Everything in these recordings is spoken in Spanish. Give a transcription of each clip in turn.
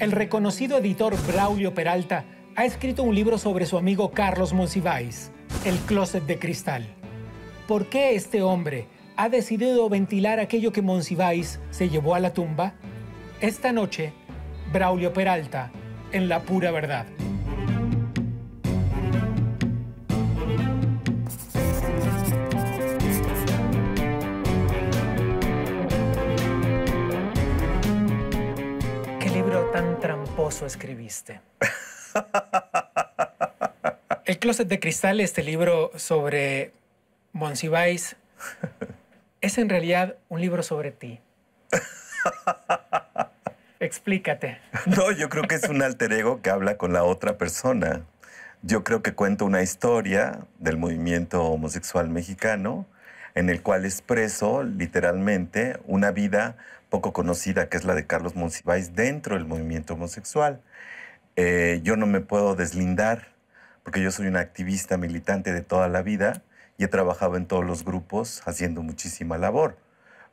El reconocido editor Braulio Peralta ha escrito un libro sobre su amigo Carlos Monsiváis, El Closet de Cristal. ¿Por qué este hombre ha decidido ventilar aquello que Monsiváis se llevó a la tumba? Esta noche, Braulio Peralta, en La Pura Verdad. escribiste. El Closet de Cristal, este libro sobre Monsiváis, es en realidad un libro sobre ti. Explícate. No, yo creo que es un alter ego que habla con la otra persona. Yo creo que cuento una historia del movimiento homosexual mexicano en el cual expreso literalmente una vida poco conocida, que es la de Carlos Monsiváis dentro del movimiento homosexual. Eh, yo no me puedo deslindar, porque yo soy una activista militante de toda la vida y he trabajado en todos los grupos haciendo muchísima labor.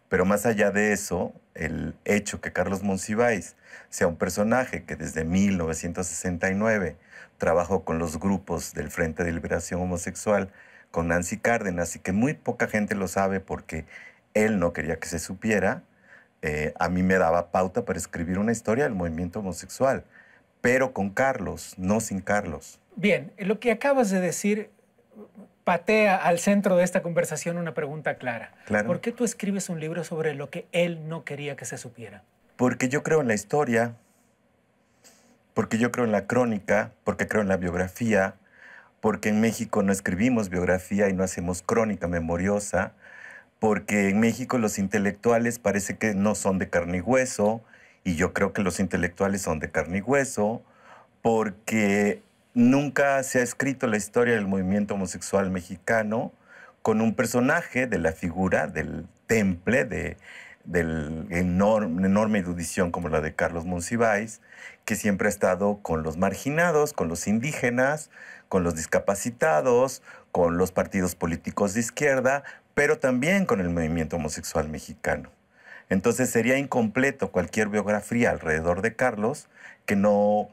Pero más allá de eso, el hecho que Carlos Monsiváis sea un personaje que desde 1969 trabajó con los grupos del Frente de Liberación Homosexual con Nancy Cárdenas y que muy poca gente lo sabe porque él no quería que se supiera, eh, a mí me daba pauta para escribir una historia del movimiento homosexual, pero con Carlos, no sin Carlos. Bien, lo que acabas de decir patea al centro de esta conversación una pregunta clara. ¿Por qué tú escribes un libro sobre lo que él no quería que se supiera? Porque yo creo en la historia, porque yo creo en la crónica, porque creo en la biografía, porque en México no escribimos biografía y no hacemos crónica memoriosa, porque en México los intelectuales parece que no son de carne y hueso, y yo creo que los intelectuales son de carne y hueso, porque nunca se ha escrito la historia del movimiento homosexual mexicano con un personaje de la figura del temple de ...de enorme, enorme erudición como la de Carlos Monsiváis, que siempre ha estado con los marginados, con los indígenas, con los discapacitados, con los partidos políticos de izquierda, pero también con el movimiento homosexual mexicano. Entonces sería incompleto cualquier biografía alrededor de Carlos que no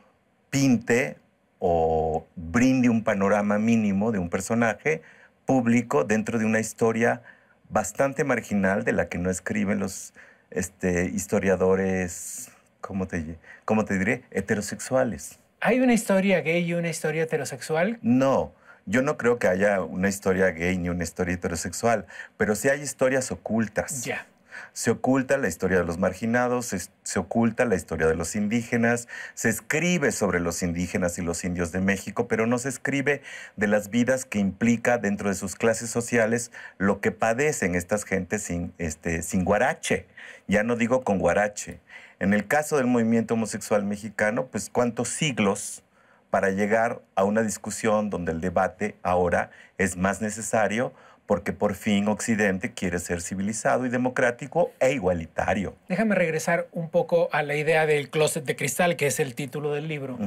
pinte o brinde un panorama mínimo de un personaje público dentro de una historia bastante marginal de la que no escriben los este, historiadores, ¿cómo te, cómo te diré? Heterosexuales. ¿Hay una historia gay y una historia heterosexual? No, yo no creo que haya una historia gay ni una historia heterosexual, pero sí hay historias ocultas. Ya se oculta la historia de los marginados, se, oculta la historia de los indígenas, se escribe sobre los indígenas y los indios de México, pero no se escribe de las vidas que implica dentro de sus clases sociales lo que padecen estas gentes sin, este, sin guarache, ya no digo con guarache. En el caso del movimiento homosexual mexicano, pues cuántos siglos para llegar a una discusión donde el debate ahora es más necesario porque por fin Occidente quiere ser civilizado y democrático e igualitario. Déjame regresar un poco a la idea del closet de cristal, que es el título del libro.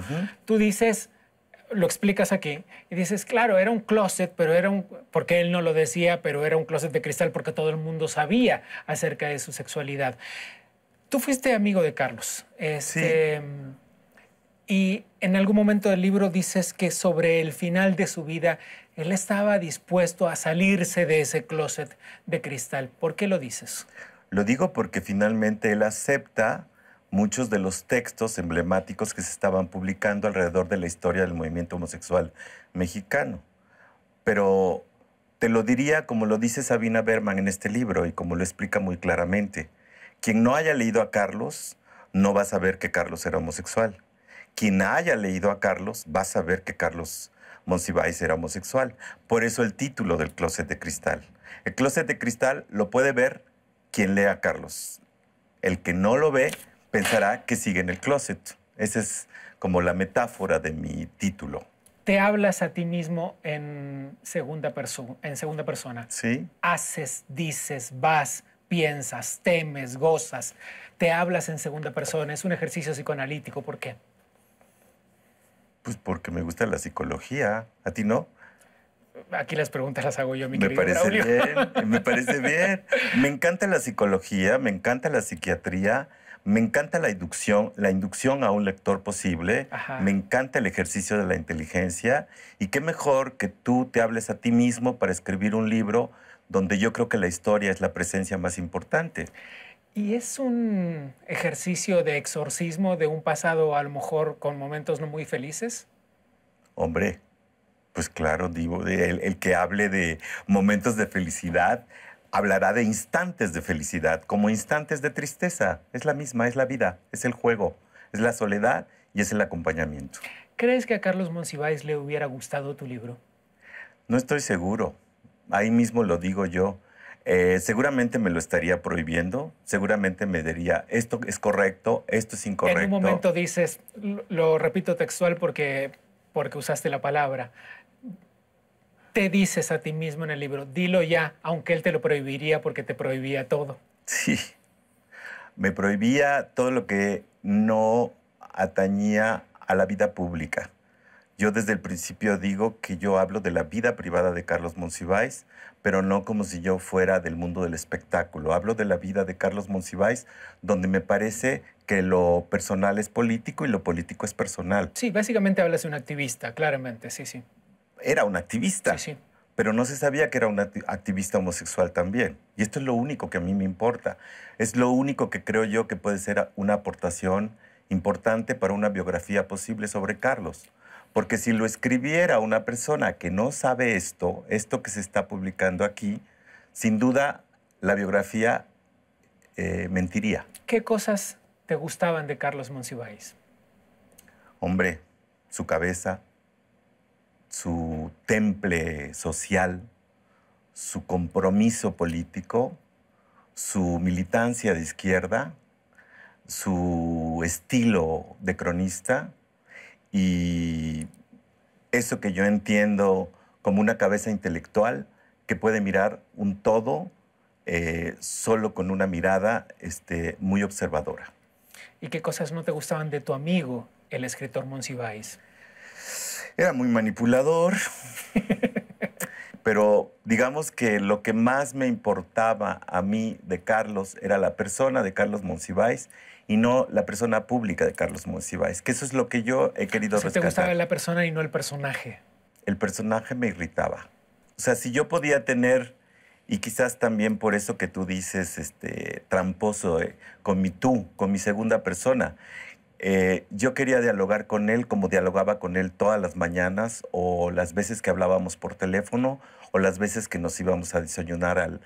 Tú dices, lo explicas aquí, y dices, claro, era un closet, pero era un, porque él no lo decía, pero era un closet de cristal porque todo el mundo sabía acerca de su sexualidad. Tú fuiste amigo de Carlos. Este, sí. Y en algún momento del libro dices que sobre el final de su vida él estaba dispuesto a salirse de ese closet de cristal. ¿Por qué lo dices? Lo digo porque finalmente él acepta muchos de los textos emblemáticos que se estaban publicando alrededor de la historia del movimiento homosexual mexicano. Pero te lo diría como lo dice Sabina Berman en este libro y como lo explica muy claramente. Quien no haya leído a Carlos no va a saber que Carlos era homosexual. Quien haya leído a Carlos va a saber que Carlos Monsiváis era homosexual. Por eso el título del Closet de Cristal. El Closet de Cristal lo puede ver quien lea a Carlos. El que no lo ve pensará que sigue en el closet. Esa es como la metáfora de mi título. Te hablas a ti mismo en segunda, en segunda persona. Sí. Haces, dices, vas, piensas, temes, gozas. Te hablas en segunda persona. Es un ejercicio psicoanalítico. ¿Por qué? Pues porque me gusta la psicología. ¿A ti no? Aquí las preguntas las hago yo, mi me parece bien, me parece bien. Me encanta la psicología, me encanta la psiquiatría, me encanta la inducción, la inducción a un lector posible, me encanta el ejercicio de la inteligencia y qué mejor que tú te hables a ti mismo para escribir un libro donde yo creo que la historia es la presencia más importante. ¿Y es un ejercicio de exorcismo de un pasado a lo mejor con momentos no muy felices? Hombre, pues claro, digo, el, el que hable de momentos de felicidad hablará de instantes de felicidad como instantes de tristeza. Es la misma, es la vida, es el juego, es la soledad y es el acompañamiento. ¿Crees que a Carlos Monsiváis le hubiera gustado tu libro? No estoy seguro. Ahí mismo lo digo yo. Eh, seguramente me lo estaría prohibiendo, seguramente me diría, esto es correcto, esto es incorrecto. En un momento dices, lo repito textual porque, porque usaste la palabra, te dices a ti mismo en el libro, dilo ya, aunque él te lo prohibiría porque te prohibía todo. Sí, me prohibía todo lo que no atañía a la vida pública. Yo desde el principio digo que yo hablo de la vida privada de Carlos Monsiváis, pero no como si yo fuera del mundo del espectáculo. Hablo de la vida de Carlos Monsiváis, donde me parece que lo personal es político y lo político es personal. Sí, básicamente hablas de un activista, claramente, sí, sí. Era un activista. Sí, sí. Pero no se sabía que era un activista homosexual también. Y esto es lo único que a mí me importa. Es lo único que creo yo que puede ser una aportación importante para una biografía posible sobre Carlos. Porque si lo escribiera una persona que no sabe esto, esto que se está publicando aquí, sin duda la biografía eh, mentiría. ¿Qué cosas te gustaban de Carlos Monsiváis? Hombre, su cabeza, su temple social, su compromiso político, su militancia de izquierda, su estilo de cronista y eso que yo entiendo como una cabeza intelectual que puede mirar un todo eh, solo con una mirada este, muy observadora. ¿Y qué cosas no te gustaban de tu amigo, el escritor Monsiváis? Era muy manipulador, pero digamos que lo que más me importaba a mí de Carlos era la persona de Carlos Monsiváis y no la persona pública de Carlos Monsiváis, que eso es lo que yo he querido rescatar. sea, te gustaba la persona y no el personaje. El personaje me irritaba. O sea, si yo podía tener, y quizás también por eso que tú dices, este, tramposo, eh, con mi tú, con mi segunda persona, eh, yo quería dialogar con él como dialogaba con él todas las mañanas o las veces que hablábamos por teléfono o las veces que nos íbamos a desayunar al,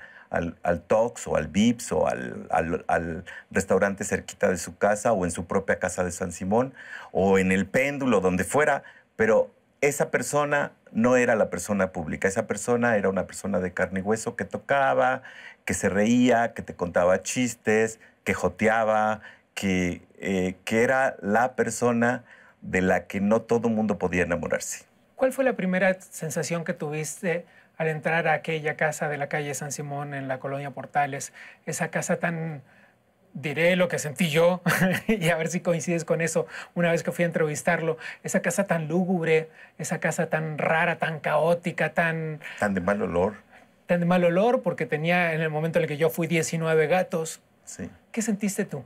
al, Tox o al Vips o al, al, restaurante cerquita de su casa o en su propia casa de San Simón o en el péndulo, donde fuera, pero esa persona no era la persona pública, esa persona era una persona de carne y hueso que tocaba, que se reía, que te contaba chistes, que joteaba, que, eh, que era la persona de la que no todo mundo podía enamorarse. ¿Cuál fue la primera sensación que tuviste al entrar a aquella casa de la calle San Simón en la colonia Portales? Esa casa tan, diré lo que sentí yo y a ver si coincides con eso una vez que fui a entrevistarlo. Esa casa tan lúgubre, esa casa tan rara, tan caótica, tan... Tan de mal olor. Tan de mal olor porque tenía en el momento en el que yo fui 19 gatos. Sí. ¿Qué sentiste tú?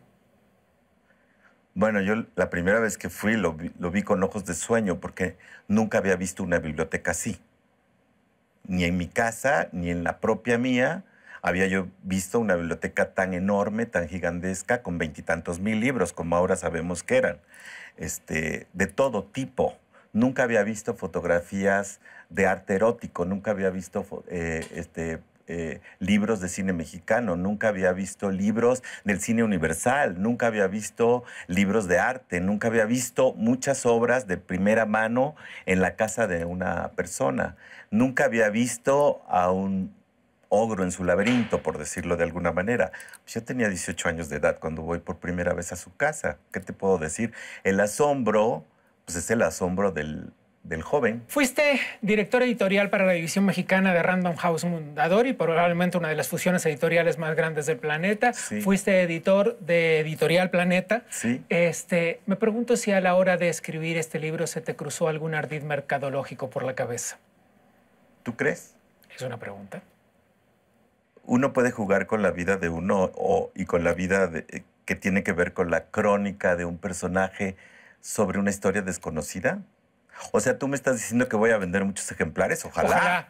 Bueno, yo la primera vez que fui lo vi, con ojos de sueño porque nunca había visto una biblioteca así. Ni en mi casa, ni en la propia mía, había yo visto una biblioteca tan enorme, tan gigantesca, con veintitantos mil libros, como ahora sabemos que eran, este, de todo tipo. Nunca había visto fotografías de arte erótico, nunca había visto eh, este, eh, libros de cine mexicano, nunca había visto libros del cine universal, nunca había visto libros de arte, nunca había visto muchas obras de primera mano en la casa de una persona, nunca había visto a un ogro en su laberinto, por decirlo de alguna manera. Pues yo tenía 18 años de edad cuando voy por primera vez a su casa, ¿qué te puedo decir? El asombro, pues es el asombro del, del joven. Fuiste director editorial para la división mexicana de Random House Fundador y probablemente una de las fusiones editoriales más grandes del planeta. Fuiste editor de Editorial Planeta. Sí. Este, me pregunto si a la hora de escribir este libro se te cruzó algún ardid mercadológico por la cabeza. ¿Tú crees? Es una pregunta. Uno puede jugar con la vida de uno y con la vida eh, que tiene que ver con la crónica de un personaje sobre una historia desconocida. O sea, tú me estás diciendo que voy a vender muchos ejemplares, ojalá.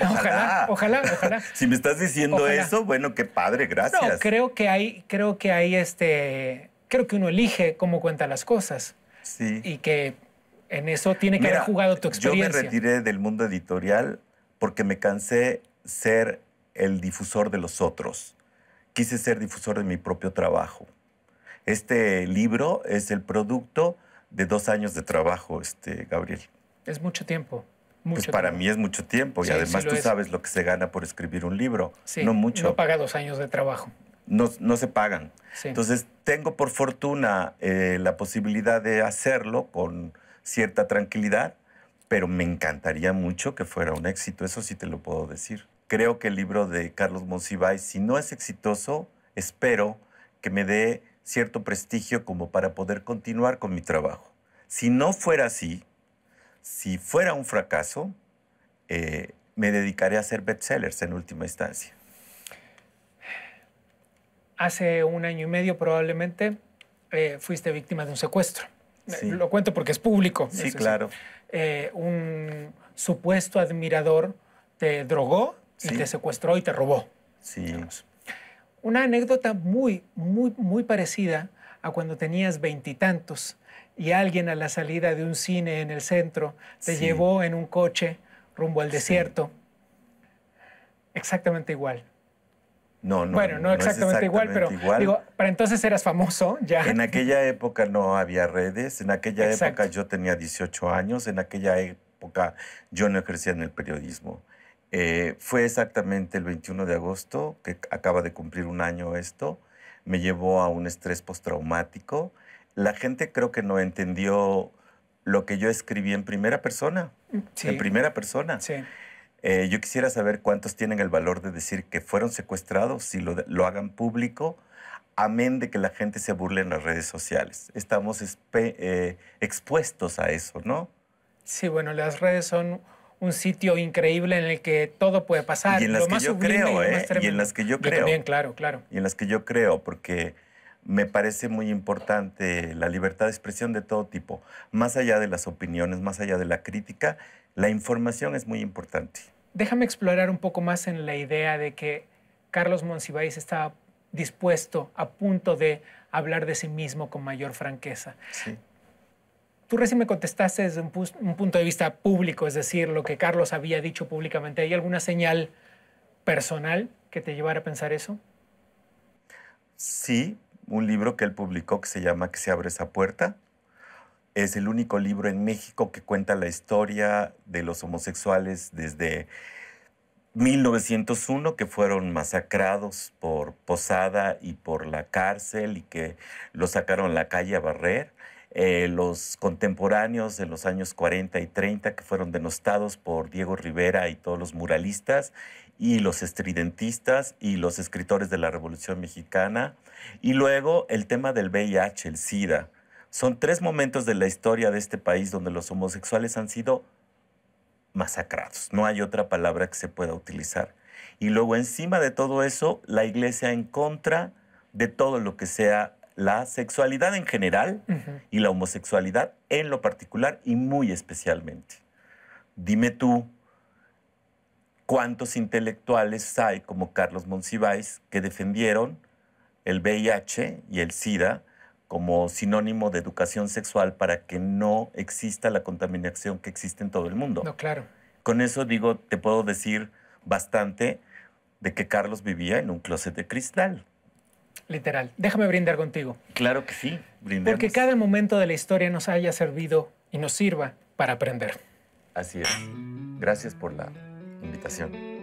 Ojalá. Ojalá, ojalá, si me estás diciendo eso, bueno, qué padre, gracias. No, creo que hay, creo que hay este, creo que uno elige cómo cuenta las cosas. Sí. Y que en eso tiene que haber jugado tu experiencia. Yo me retiré del mundo editorial porque me cansé ser el difusor de los otros. Quise ser difusor de mi propio trabajo. Este libro es el producto de dos años de trabajo, este, Gabriel. Es mucho tiempo. pues para mí es mucho tiempo y además tú sabes lo que se gana por escribir un libro. no mucho. No paga dos años de trabajo. No, no se pagan. Entonces, tengo por fortuna eh, la posibilidad de hacerlo con cierta tranquilidad, pero me encantaría mucho que fuera un éxito, eso sí te lo puedo decir. Creo que el libro de Carlos Monsiváis, si no es exitoso, espero que me dé cierto prestigio como para poder continuar con mi trabajo. Si no fuera así, si fuera un fracaso, eh, me dedicaré a hacer bestsellers en última instancia. Hace un año y medio probablemente eh, fuiste víctima de un secuestro. Eh, lo cuento porque es público. Sí, claro. un supuesto admirador te drogó y te secuestró y te robó. Sí. Una anécdota muy, muy, muy parecida a cuando tenías veintitantos y, alguien a la salida de un cine en el centro te llevó en un coche rumbo al desierto. Exactamente igual. No, no. Bueno, no, exactamente, igual, pero para entonces eras famoso ya. En aquella época no había redes, en aquella época yo tenía 18 años, en aquella época yo no ejercía en el periodismo. Eh, fue exactamente el 21 de agosto, que acaba de cumplir un año esto, me llevó a un estrés postraumático. La gente creo que no entendió lo que yo escribí en primera persona. Mm, en primera persona. Eh, yo quisiera saber cuántos tienen el valor de decir que fueron secuestrados, si lo, hagan público, amén de que la gente se burle en las redes sociales. Estamos eh, expuestos a eso, ¿no? Sí, bueno, las redes son un sitio increíble en el que todo puede pasar. Y en las lo que más yo creo, ¿eh? Y, en las que yo creo. claro, claro. Y en las que yo creo, porque me parece muy importante la libertad de expresión de todo tipo. Más allá de las opiniones, más allá de la crítica, la información es muy importante. Déjame explorar un poco más en la idea de que Carlos Monsiváis está dispuesto, a punto de hablar de sí mismo con mayor franqueza. Sí. Tú recién me contestaste desde un, punto de vista público, es decir, lo que Carlos había dicho públicamente. ¿Hay alguna señal personal que te llevara a pensar eso? Sí, un libro que él publicó que se llama Que se abre esa puerta. Es el único libro en México que cuenta la historia de los homosexuales desde 1901 que fueron masacrados por Posada y por la cárcel y que los sacaron a la calle a barrer eh, los contemporáneos de los años 40 y 30 que fueron denostados por Diego Rivera y todos los muralistas y los estridentistas y los escritores de la Revolución Mexicana. Y luego el tema del VIH, el SIDA. Son tres momentos de la historia de este país donde los homosexuales han sido masacrados. No hay otra palabra que se pueda utilizar. Y luego encima de todo eso, la iglesia en contra de todo lo que sea la sexualidad en general y la homosexualidad en lo particular y muy especialmente. Dime tú, ¿cuántos intelectuales hay como Carlos Monsiváis que defendieron el VIH y el SIDA como sinónimo de educación sexual para que no exista la contaminación que existe en todo el mundo? No, claro. Con eso digo, te puedo decir bastante de que Carlos vivía en un closet de cristal. Literal. Déjame brindar contigo. Claro que sí, brindemos. Porque cada momento de la historia nos haya servido y nos sirva para aprender. Así es. Gracias por la invitación.